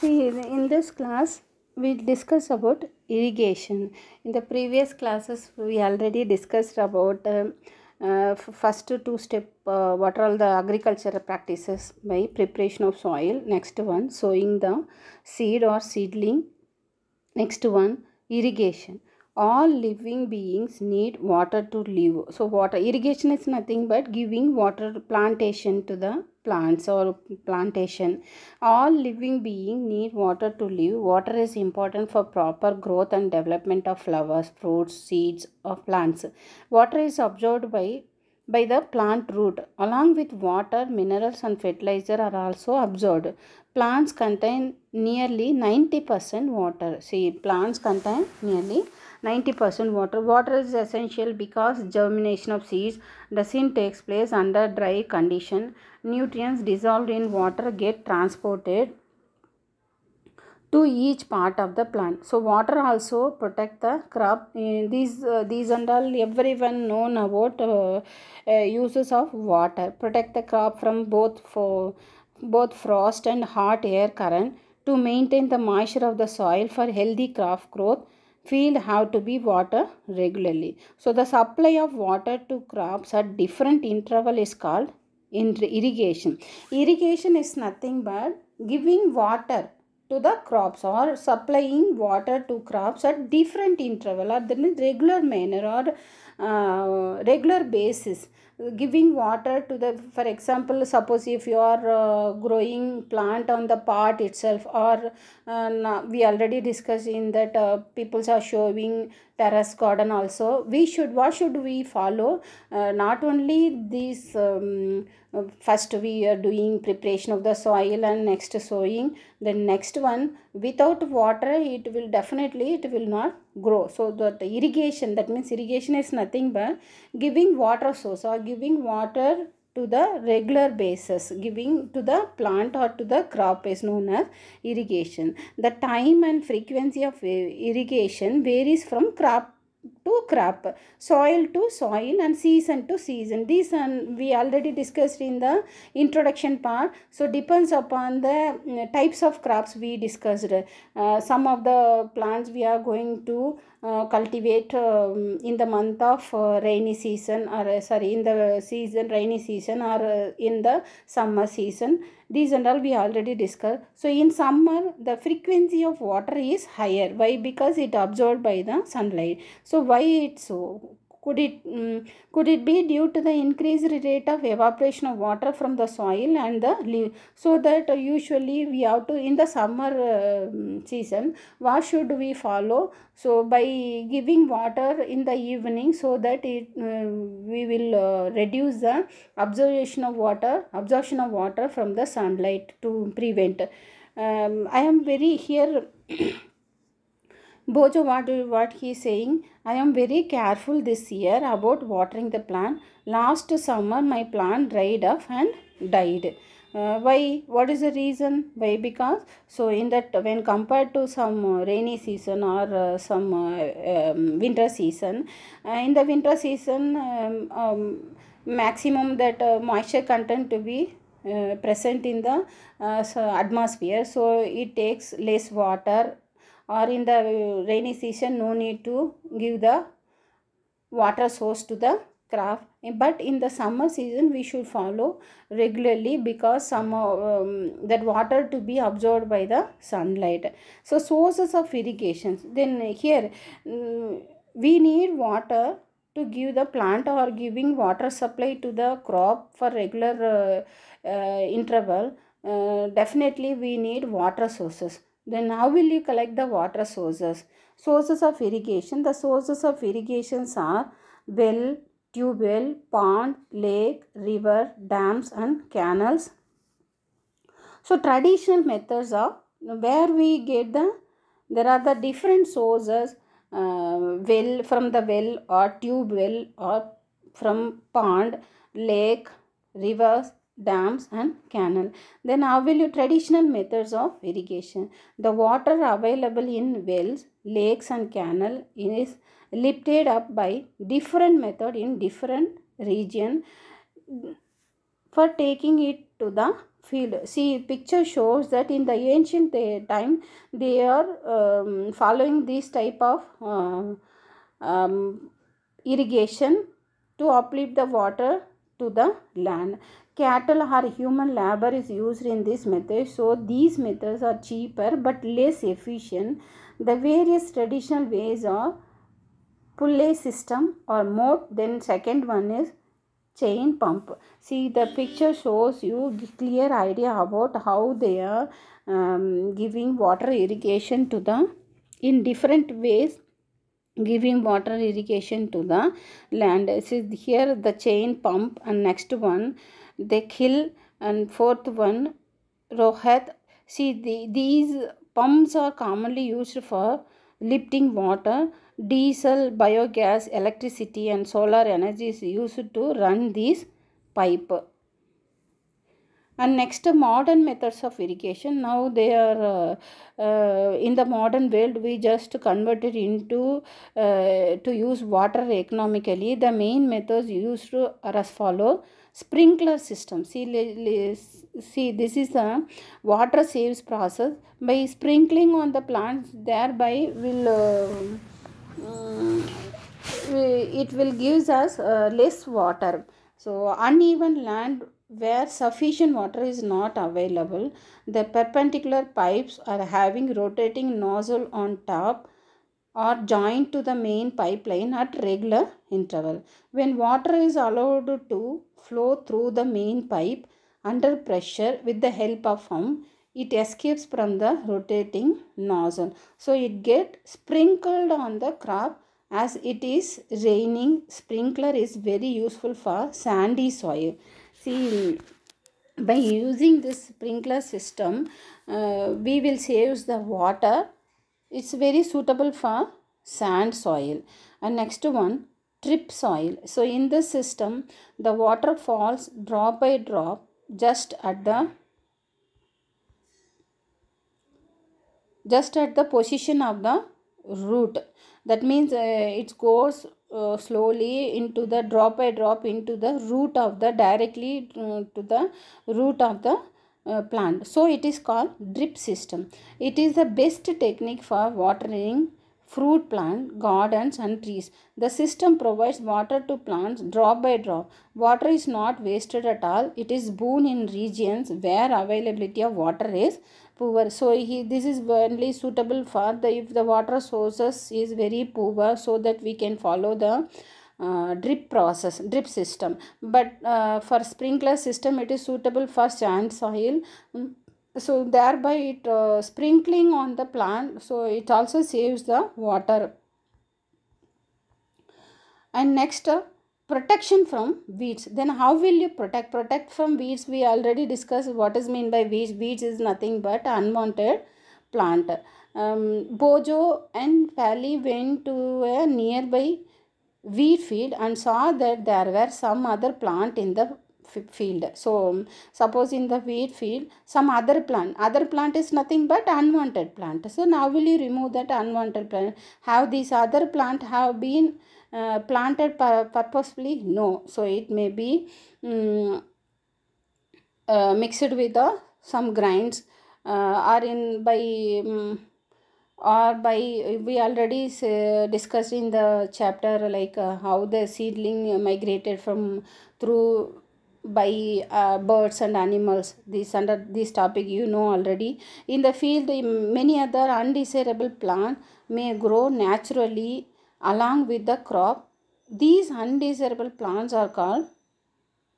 See, in this class, we discuss about irrigation. In the previous classes, we already discussed about um, uh, first two step, uh, what are all the agricultural practices by preparation of soil. Next one, sowing the seed or seedling. Next one, irrigation all living beings need water to live so water irrigation is nothing but giving water plantation to the plants or plantation all living being need water to live water is important for proper growth and development of flowers fruits seeds of plants water is absorbed by by the plant root. Along with water, minerals and fertilizer are also absorbed. Plants contain nearly 90% water. See, plants contain nearly 90% water. Water is essential because germination of seeds doesn't takes place under dry condition. Nutrients dissolved in water get transported to each part of the plant. So water also protect the crop. Uh, these uh, these and all everyone known about uh, uh, uses of water. Protect the crop from both for both frost and hot air current to maintain the moisture of the soil for healthy crop growth field have to be watered regularly. So the supply of water to crops at different interval is called irrigation. Irrigation is nothing but giving water to the crops or supplying water to crops at different interval or then regular manner or uh, regular basis giving water to the for example suppose if you are uh, growing plant on the pot itself or uh, we already discussed in that uh, are showing terrace garden also we should what should we follow uh, not only this. um, uh, first we are doing preparation of the soil and next sowing the next one without water it will definitely it will not grow so that irrigation that means irrigation is nothing but giving water source or giving water to the regular basis giving to the plant or to the crop is known as irrigation. The time and frequency of irrigation varies from crop to crop, soil to soil and season to season. These and um, we already discussed in the introduction part. So depends upon the mm, types of crops we discussed. Uh, some of the plants we are going to uh, cultivate um, in the month of uh, rainy season or uh, sorry in the season rainy season or uh, in the summer season these and all we already discussed so in summer the frequency of water is higher why because it absorbed by the sunlight so why it's so? Could it, um, could it be due to the increased rate of evaporation of water from the soil and the leaf? So that usually we have to, in the summer uh, season, what should we follow? So by giving water in the evening so that it, uh, we will uh, reduce the absorption of water, absorption of water from the sunlight to prevent. Um, I am very here... Bojo, what, what he is saying? I am very careful this year about watering the plant. Last summer my plant dried up and died. Uh, why? What is the reason? Why? Because so in that when compared to some uh, rainy season or uh, some uh, um, winter season, uh, in the winter season um, um, maximum that moisture content to be present in the so atmosphere. So it takes less water or in the rainy season no need to give the water source to the crop but in the summer season we should follow regularly because some um, that water to be absorbed by the sunlight so sources of irrigations then here mm, we need water to give the plant or giving water supply to the crop for regular uh, uh, interval uh, definitely we need water sources then how will you collect the water sources? Sources of irrigation. The sources of irrigations are well, tube well, pond, lake, river, dams and canals. So traditional methods are where we get the, there are the different sources uh, well from the well or tube well or from pond, lake, rivers, dams and canal. Then how you traditional methods of irrigation. The water available in wells, lakes and canal is lifted up by different method in different region for taking it to the field. See picture shows that in the ancient time they are um, following this type of uh, um, irrigation to uplift the water to the land cattle or human labor is used in this method so these methods are cheaper but less efficient the various traditional ways are pulley system or more. then second one is chain pump see the picture shows you clear idea about how they are um, giving water irrigation to the in different ways giving water irrigation to the land this is here the chain pump and next one Dekhil kill and fourth one rohat see the, these pumps are commonly used for lifting water diesel biogas electricity and solar energy is used to run these pipe and next modern methods of irrigation now they are uh, uh, in the modern world we just converted into uh, to use water economically the main methods used are as follow sprinkler system see see this is a water saves process by sprinkling on the plants thereby will uh, mm, it will gives us uh, less water so uneven land where sufficient water is not available, the perpendicular pipes are having rotating nozzle on top are joined to the main pipeline at regular interval. When water is allowed to flow through the main pipe under pressure with the help of pump, it escapes from the rotating nozzle. So it get sprinkled on the crop as it is raining. Sprinkler is very useful for sandy soil see by using this sprinkler system uh, we will save the water it's very suitable for sand soil and next one drip soil so in this system the water falls drop by drop just at the just at the position of the root that means uh, it goes uh, slowly into the drop by drop into the root of the directly uh, to the root of the uh, plant so it is called drip system it is the best technique for watering fruit plant gardens and trees the system provides water to plants drop by drop water is not wasted at all it is boon in regions where availability of water is poor so he this is only suitable for the if the water sources is very poor so that we can follow the uh, drip process drip system but uh, for sprinkler system it is suitable for sand soil mm, so thereby it uh, sprinkling on the plant so it also saves the water and next uh, protection from weeds then how will you protect protect from weeds we already discussed what is mean by weeds weeds is nothing but unwanted plant um, bojo and Pally went to a nearby weed field and saw that there were some other plant in the field so um, suppose in the weed field some other plant other plant is nothing but unwanted plant so now will you remove that unwanted plant have these other plant have been uh, planted purposefully no so it may be um, uh, mixed with the uh, some grains or uh, in by um, or by we already uh, discussed in the chapter like uh, how the seedling migrated from through by uh, birds and animals this under this topic you know already in the field many other undesirable plant may grow naturally along with the crop. These undesirable plants are called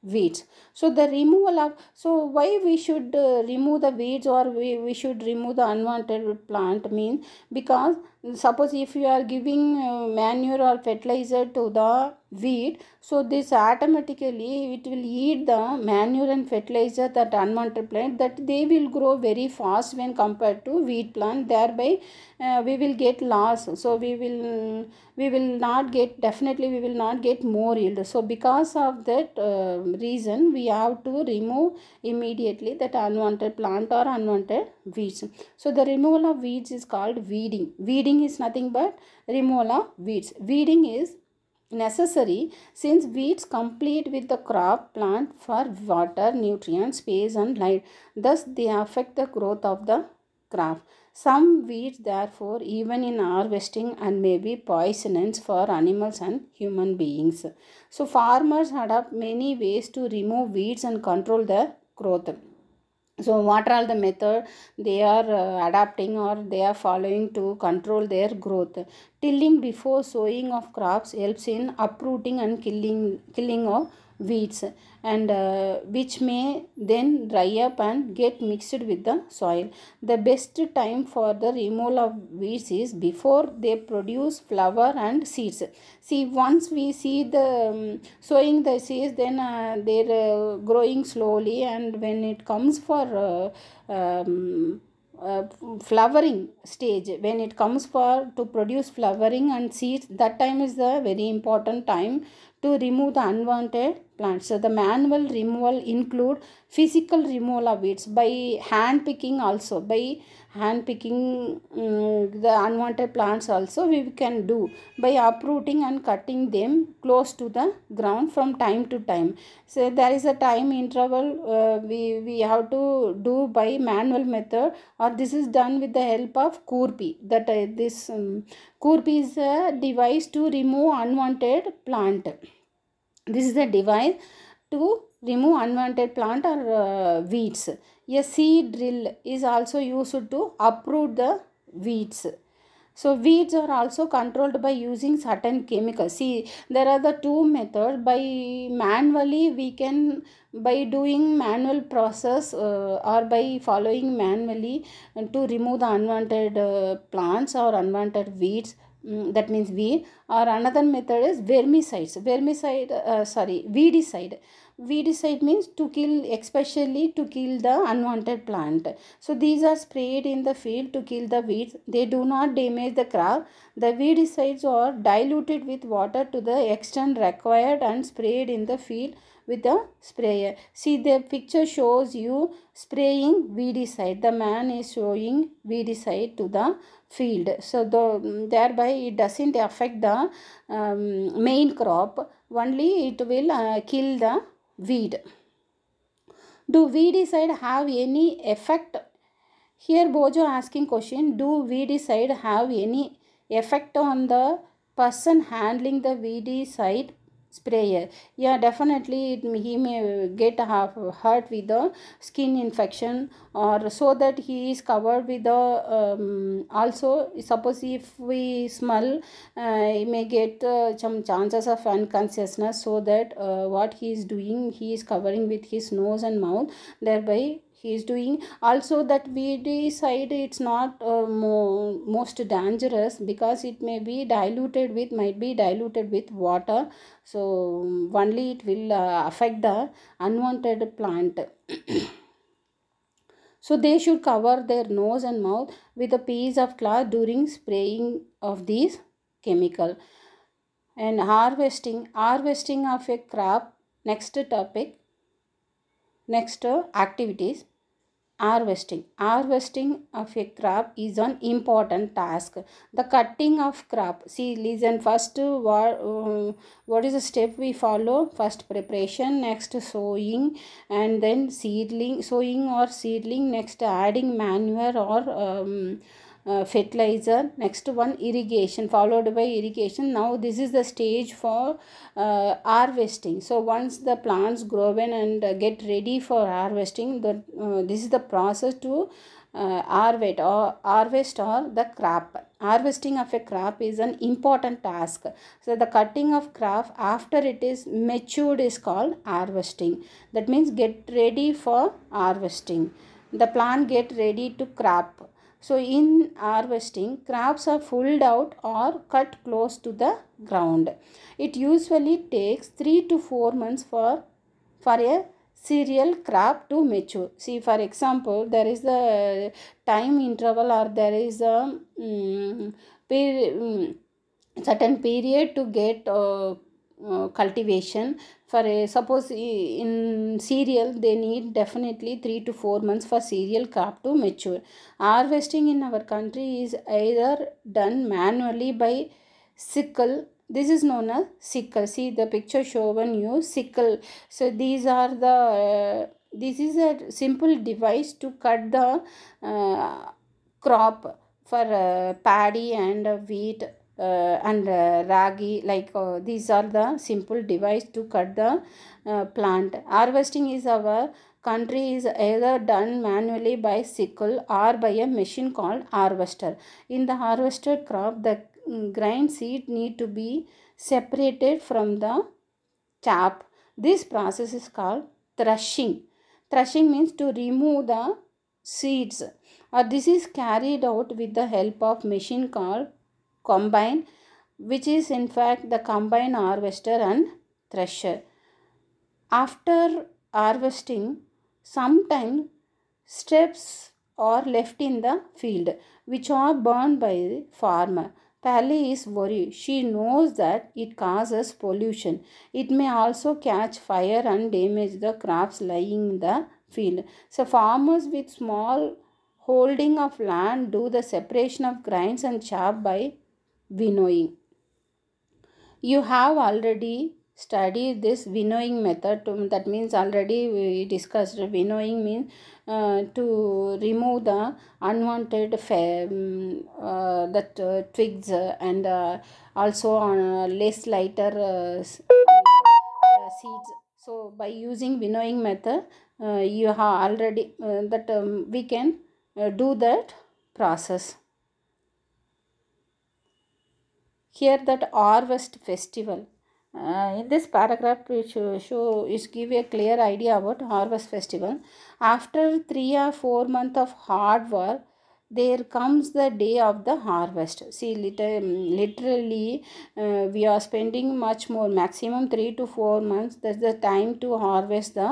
weeds so the removal of so why we should uh, remove the weeds or we, we should remove the unwanted plant means because suppose if you are giving uh, manure or fertilizer to the wheat so this automatically it will eat the manure and fertilizer that unwanted plant that they will grow very fast when compared to wheat plant thereby uh, we will get loss so we will we will not get definitely we will not get more yield so because of that uh, reason we have to remove immediately that unwanted plant or unwanted weeds so the removal of weeds is called weeding weeding is nothing but removal of weeds weeding is necessary since weeds compete with the crop plant for water, nutrients, space and light. Thus, they affect the growth of the crop. Some weeds therefore even in harvesting and may be poisonous for animals and human beings. So farmers adopt many ways to remove weeds and control their growth so what are the method they are uh, adapting or they are following to control their growth tilling before sowing of crops helps in uprooting and killing killing of weeds and uh, which may then dry up and get mixed with the soil. The best time for the removal of weeds is before they produce flower and seeds. See once we see the um, sowing the seeds then uh, they're uh, growing slowly and when it comes for uh, um, uh, flowering stage when it comes for to produce flowering and seeds that time is the very important time to remove the unwanted plants. So the manual removal include physical removal of weeds by hand picking also by hand picking um, the unwanted plants also we can do by uprooting and cutting them close to the ground from time to time so there is a time interval uh, we we have to do by manual method or this is done with the help of kurpi that uh, this um, kurpi is a device to remove unwanted plant this is a device to remove unwanted plant or uh, weeds. A seed drill is also used to uproot the weeds. So weeds are also controlled by using certain chemicals. See, there are the two methods. By manually, we can, by doing manual process uh, or by following manually to remove the unwanted uh, plants or unwanted weeds Mm, that means we. or another method is vermicides vermicide uh, sorry weedicide weedicide means to kill especially to kill the unwanted plant so these are sprayed in the field to kill the weeds they do not damage the crop the weedicides are diluted with water to the extent required and sprayed in the field with a sprayer. See the picture shows you spraying weedicide. The man is showing weedicide to the field. So the, thereby it doesn't affect the um, main crop. Only it will uh, kill the weed. Do weedicide have any effect? Here Bojo asking question. Do weedicide have any effect on the person handling the weedicide sprayer yeah definitely it, he may get half hurt with the skin infection or so that he is covered with the um, also suppose if we smell uh, he may get uh, some chances of unconsciousness so that uh, what he is doing he is covering with his nose and mouth thereby he is doing also that vd side it's not uh, more most dangerous because it may be diluted with might be diluted with water so only it will uh, affect the unwanted plant so they should cover their nose and mouth with a piece of cloth during spraying of these chemical and harvesting harvesting of a crop next topic Next, uh, activities. Harvesting. Harvesting of a crop is an important task. The cutting of crop. See, listen, first uh, what, uh, what is the step we follow? First preparation, next sowing and then seedling, sowing or seedling, next adding manure or um, uh, fertilizer next one irrigation followed by irrigation now this is the stage for uh, harvesting so once the plants grow in and uh, get ready for harvesting the uh, this is the process to uh, harvest or harvest or the crop harvesting of a crop is an important task so the cutting of crop after it is matured is called harvesting that means get ready for harvesting the plant get ready to crop so in harvesting, crops are pulled out or cut close to the ground. It usually takes 3 to 4 months for, for a cereal crop to mature. See for example, there is the time interval or there is a um, mm, per, um, mm, certain period to get uh, uh, cultivation for a eh, suppose in cereal they need definitely 3 to 4 months for cereal crop to mature harvesting in our country is either done manually by sickle this is known as sickle see the picture shown you sickle so these are the uh, this is a simple device to cut the uh, crop for uh, paddy and wheat uh, and uh, ragi like uh, these are the simple device to cut the uh, plant harvesting is our country is either done manually by sickle or by a machine called harvester in the harvested crop the grain seed need to be separated from the chaff this process is called threshing threshing means to remove the seeds or uh, this is carried out with the help of machine called combine which is in fact the combine harvester and thresher. After harvesting sometimes steps are left in the field which are burned by the farmer. Pally is worried. She knows that it causes pollution. It may also catch fire and damage the crops lying in the field. So farmers with small holding of land do the separation of grains and chaff by winnowing. You have already studied this winnowing method. That means already we discussed winnowing means uh, to remove the unwanted mm, uh, that uh, twigs and uh, also on uh, less lighter uh, seeds. So by using winnowing method, you have already that um, we can do that process. Here that harvest festival. Uh, in this paragraph which show is give a clear idea about harvest festival. After three or four month of hard work, there comes the day of the harvest see liter- um, literally uh, we are spending much more maximum 3 to 4 months that's the time to harvest the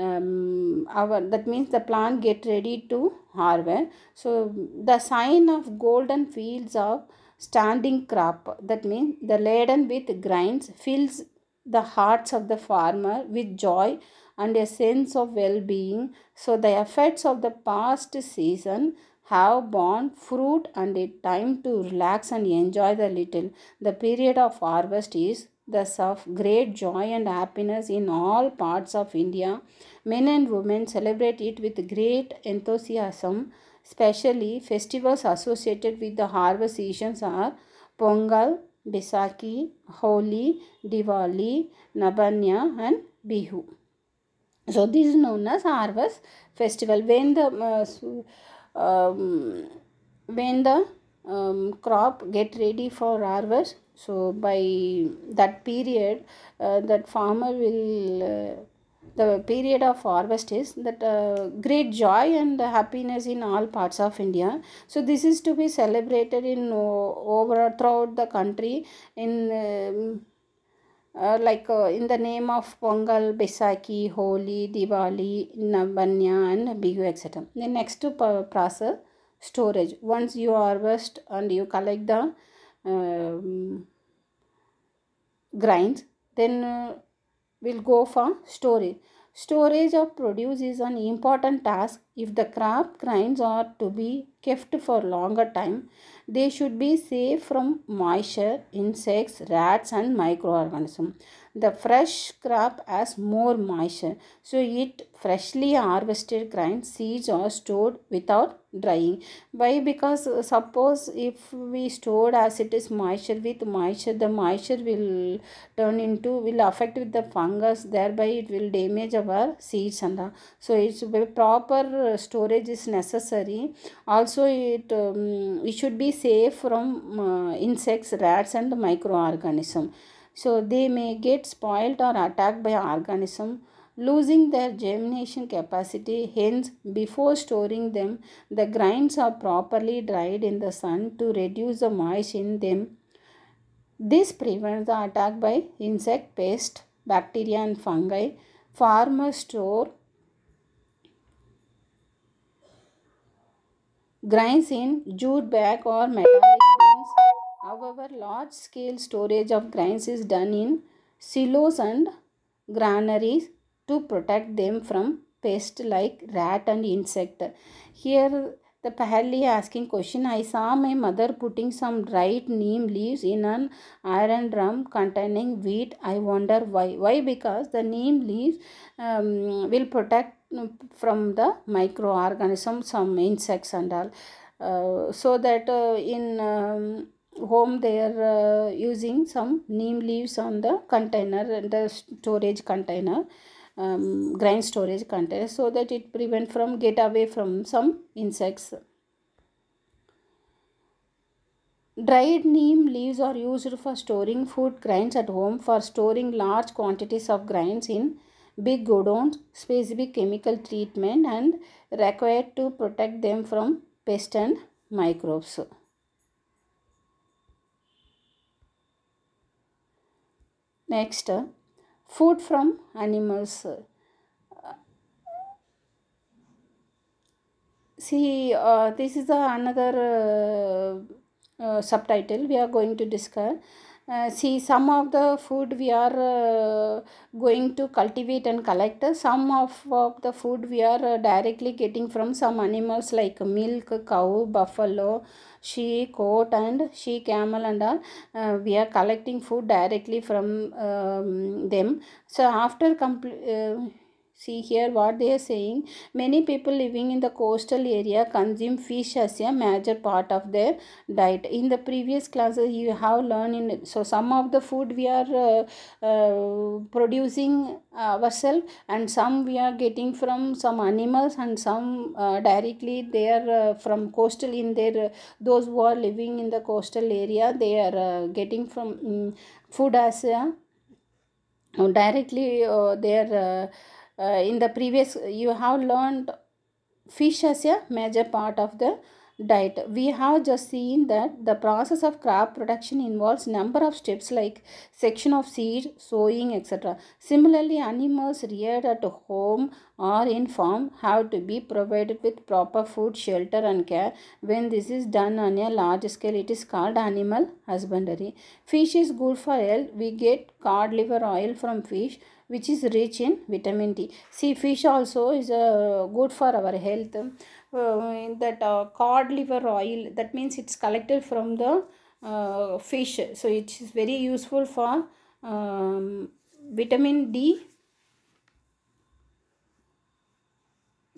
um, our that means the plant get ready to harvest so the sign of golden fields of standing crop that means the laden with grains fills the hearts of the farmer with joy and a sense of well-being so the effects of the past season have borne fruit and a time to relax and enjoy the little the period of harvest is the of great joy and happiness in all parts of india men and women celebrate it with great enthusiasm Specially, festivals associated with the harvest seasons are Pongal, Besaki, Holi, Diwali, Nabanya and Bihu. So this is known as harvest festival. When the uh, um, when the um, crop get ready for harvest, so by that period, uh, that farmer will uh, the period of harvest is that uh, great joy and happiness in all parts of india so this is to be celebrated in uh, over throughout the country in um, uh, like uh, in the name of Pongal, Besaki, Holi, Diwali, Navanya and Bihu etc. The next to process storage. Once you harvest and you collect the um, grind then uh, will go for storage. Storage of produce is an important task. If the crop grains are to be kept for longer time, they should be safe from moisture, insects, rats and microorganisms the fresh crop has more moisture. So it freshly harvested grain seeds are stored without drying. Why? Because uh, suppose if we stored as it is moisture with moisture, the moisture will turn into, will affect with the fungus, thereby it will damage our seeds. And the, so it's proper uh, storage is necessary. Also it, um, it should be safe from uh, insects, rats and microorganism so they may get spoiled or attacked by organism losing their germination capacity hence before storing them the grains are properly dried in the sun to reduce the moisture in them this prevents the attack by insect pest bacteria and fungi farmers store grains in jute bag or metallic However, large scale storage of grains is done in silos and granaries to protect them from pest like rat and insect. Here the Pahalli asking question, I saw my mother putting some dried neem leaves in an iron drum containing wheat. I wonder why. Why? Because the neem leaves um, will protect uh, from the microorganisms, some insects and all. Uh, so that uh, in um, home they are uh, using some neem leaves on the container the storage container um, grain storage container so that it prevent from get away from some insects dried neem leaves are used for storing food grains at home for storing large quantities of grains in big godowns specific chemical treatment and required to protect them from pests and microbes Next, food from animals. See, uh, this is another uh, uh, subtitle we are going to discuss. Uh, see some of the food we are uh, going to cultivate and collect some of, of the food we are uh, directly getting from some animals like milk cow buffalo she goat and she camel and all uh, we are collecting food directly from um, them so after complete uh, see here what they are saying many people living in the coastal area consume fish as a major part of their diet in the previous classes you have learned in so some of the food we are uh, uh, producing ourselves and some we are getting from some animals and some uh, directly they are uh, from coastal in their uh, those who are living in the coastal area they are uh, getting from um, food as a directly uh, are. uh, uh, in the previous you have learned fish as a major part of the diet we have just seen that the process of crop production involves number of steps like section of seed sowing etc similarly animals reared at home or in farm have to be provided with proper food shelter and care when this is done on a large scale it is called animal husbandry fish is good for health we get cod liver oil from fish which is rich in vitamin D. See fish also is uh, good for our health. Uh, that uh, cod liver oil that means it's collected from the uh, fish so it is very useful for um, vitamin D.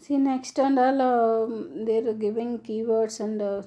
See next and all uh, um, they are giving keywords and uh,